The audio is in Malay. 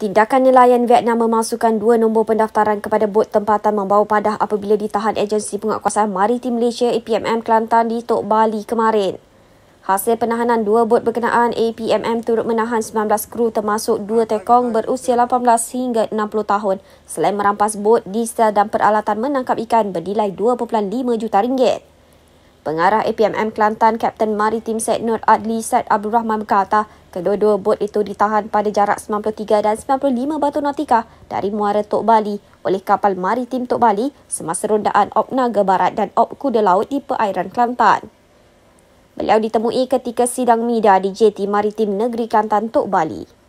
Tindakan nelayan Vietnam memasukkan dua nombor pendaftaran kepada bot tempatan membawa padah apabila ditahan agensi penguatkuasaan Maritim Malaysia APMM Kelantan di Tok Bali kemarin. Hasil penahanan dua bot berkenaan APMM turut menahan 19 kru termasuk dua tekong berusia 18 hingga 60 tahun selain merampas bot, diesel dan peralatan menangkap ikan bernilai 2.5 juta ringgit. Pengarah APMM Kelantan, Kapten Maritim Said Nur Adli Said Abdul Rahman berkata, kedua-dua bot itu ditahan pada jarak 93 dan 95 batu nautika dari Muara Tok Bali oleh kapal Maritim Tok Bali semasa rondaan Op Naga Barat dan Op Kuda Laut di perairan Kelantan. Beliau ditemui ketika sidang MIDA di JT Maritim Negeri Kelantan Tok Bali.